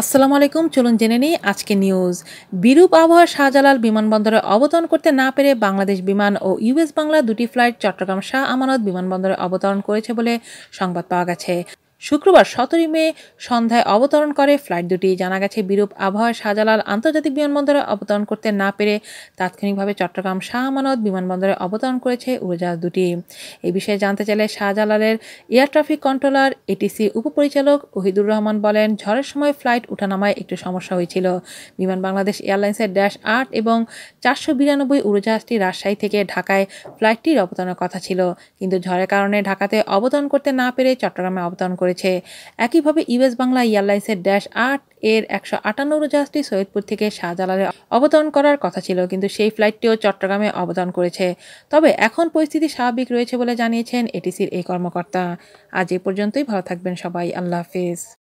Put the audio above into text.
আসসালামু আলাইকুম চলুন জেনে নিই আজকে নিউজ বিরূপ আবহাওয়া শাহজালাল বিমানবন্দরে অবতরণ করতে না পেরে বাংলাদেশ বিমান ও ইউএস বাংলা দুটি ফ্লাইট চট্টগ্রাম শাহ আমানত বিমানবন্দরে অবতরণ করেছে বলে সংবাদ পাওয়া গেছে শুক্রবার সতেরোই মে সন্ধ্যায় অবতরণ করে ফ্লাইট দুটি জানা গেছে বিরূপ আবহাওয়ায় শাহজালাল আন্তর্জাতিক বিমানবন্দরে অবতরণ করতে না পেরে তাৎক্ষণিকভাবে চট্টগ্রাম শাহ আমানত বিমানবন্দরে অবতরণ করেছে উড়োজাহাজ দুটি এ বিষয়ে জানতে চাইলে শাহজালালের এয়ার ট্রাফিক কন্ট্রোলার এটিসি উপপরিচালক ওহিদুর রহমান বলেন ঝড়ের সময় ফ্লাইট ওঠানামায় একটু সমস্যা হয়েছিল বিমান বাংলাদেশ এয়ারলাইন্সের ড্যাশ আট এবং চারশো বিরানব্বই উড়োজাহাজটি রাজশাহী থেকে ঢাকায় ফ্লাইটটির অবতরণের কথা ছিল কিন্তু ঝড়ের কারণে ঢাকাতে অবতরণ করতে না পেরে চট্টগ্রামে অবতরণ করে করেছে একইভাবে ইউএস বাংলা এয়ারলাইন্সের ড্যাশ আট এর একশো আটান্ন জাহাজটি সৈয়দপুর থেকে শাহজালালে অবতরণ করার কথা ছিল কিন্তু সেই ফ্লাইটটিও চট্টগ্রামে অবতরণ করেছে তবে এখন পরিস্থিতি স্বাভাবিক রয়েছে বলে জানিয়েছেন এটিসির এই কর্মকর্তা আজ এ পর্যন্তই ভালো থাকবেন সবাই আল্লাহ হাফিজ